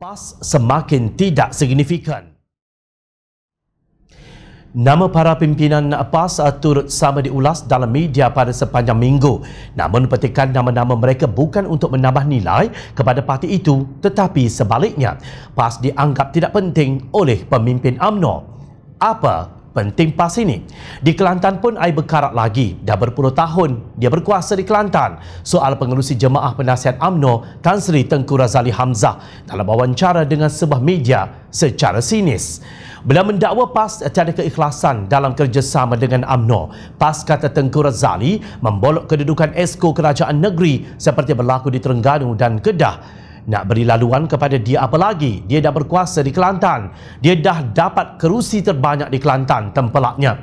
PAS semakin tidak signifikan. Nama para pimpinan PAS turut sama diulas dalam media pada sepanjang minggu. Namun petikan nama-nama mereka bukan untuk menambah nilai kepada parti itu tetapi sebaliknya PAS dianggap tidak penting oleh pemimpin AMNO. Apa penting PAS ini. Di Kelantan pun air berkarat lagi. Dah berpuluh tahun dia berkuasa di Kelantan. Soal pengurusi jemaah penasihat AMNO, Tan Sri Tengku Razali Hamzah dalam wawancara dengan sebuah media secara sinis. Beliau mendakwa PAS tiada keikhlasan dalam kerjasama dengan AMNO. PAS kata Tengku Razali membolok kedudukan esko kerajaan negeri seperti berlaku di Terengganu dan Kedah. Nak beri laluan kepada dia apa lagi? Dia dah berkuasa di Kelantan. Dia dah dapat kerusi terbanyak di Kelantan tempelaknya.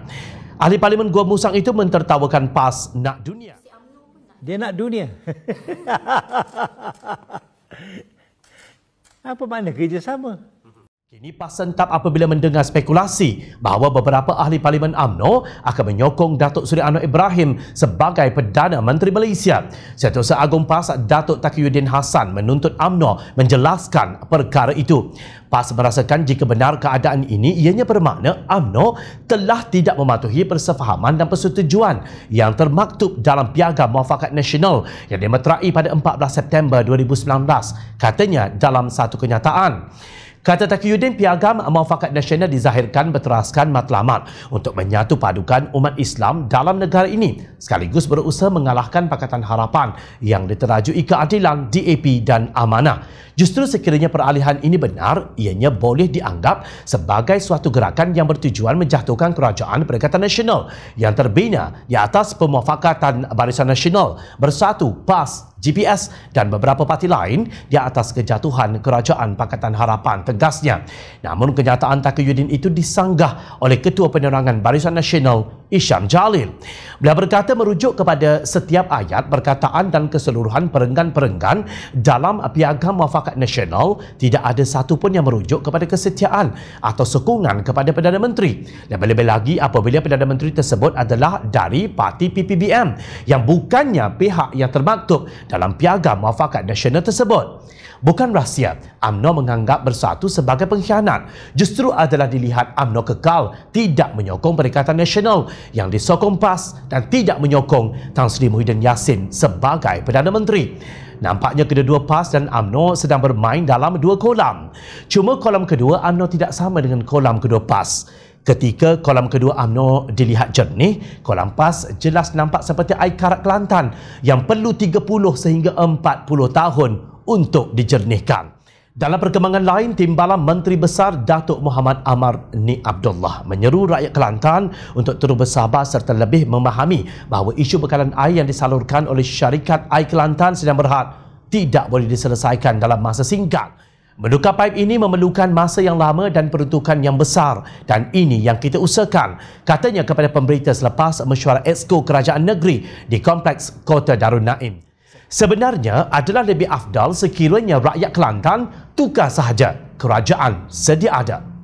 Ahli Parlimen Gua Musang itu mentertawakan PAS nak dunia. Dia nak dunia. apa mana kerjasama? Ini pas pasentap apabila mendengar spekulasi bahawa beberapa ahli parlimen AMNO akan menyokong Datuk Seri Anwar Ibrahim sebagai Perdana Menteri Malaysia. Setiausaha Agong PAS Datuk Takiyuddin Hassan menuntut AMNO menjelaskan perkara itu. PAS merasakan jika benar keadaan ini ianya bermakna AMNO telah tidak mematuhi persefahaman dan persetujuan yang termaktub dalam Piagam Muafakat Nasional yang dimeterai pada 14 September 2019 katanya dalam satu kenyataan. Kata Takiyuddin, piagam mawafakat nasional dizahirkan berteraskan matlamat untuk menyatu padukan umat Islam dalam negara ini sekaligus berusaha mengalahkan Pakatan Harapan yang diterajui keadilan DAP dan amanah. Justru sekiranya peralihan ini benar, ianya boleh dianggap sebagai suatu gerakan yang bertujuan menjatuhkan kerajaan Perikatan Nasional yang terbina di atas pemufakatan Barisan Nasional Bersatu PAS GPS dan beberapa parti lain di atas kejatuhan Kerajaan Pakatan Harapan tegasnya. Namun kenyataan Takiyuddin itu disanggah oleh Ketua Penerangan Barisan Nasional Isham Jalil. Beliau berkata merujuk kepada setiap ayat, perkataan dan keseluruhan perenggan-perenggan dalam piagam wafakat nasional tidak ada satu pun yang merujuk kepada kesetiaan atau sokongan kepada Perdana Menteri. Dan lebih lagi apabila Perdana Menteri tersebut adalah dari parti PPBM yang bukannya pihak yang termaktub dalam piagam wafakat nasional tersebut. Bukan rahsia, UMNO menganggap bersatu sebagai pengkhianat. Justru adalah dilihat UMNO kekal tidak menyokong Perikatan Nasional yang disokong PAS dan tidak menyokong Tan Sri Muhyiddin Yassin sebagai Perdana Menteri. Nampaknya kedua-dua PAS dan UMNO sedang bermain dalam dua kolam. Cuma kolam kedua UMNO tidak sama dengan kolam kedua PAS. Ketika kolam kedua UMNO dilihat jernih, kolam PAS jelas nampak seperti air karat Kelantan yang perlu 30 sehingga 40 tahun untuk dijernihkan. Dalam perkembangan lain, Timbalan Menteri Besar Datuk Muhammad Amar Ni Abdullah menyeru rakyat Kelantan untuk terus bersabar serta lebih memahami bahawa isu bekalan air yang disalurkan oleh syarikat air Kelantan sedang berhad tidak boleh diselesaikan dalam masa singkat. Menukar paip ini memerlukan masa yang lama dan peruntukan yang besar dan ini yang kita usahakan. Katanya kepada pemberita selepas mesyuarat Exco Kerajaan Negeri di Kompleks Kota Darun Naim. Sebenarnya adalah lebih afdal sekiranya rakyat Kelantan tukar sahaja kerajaan sedia ada.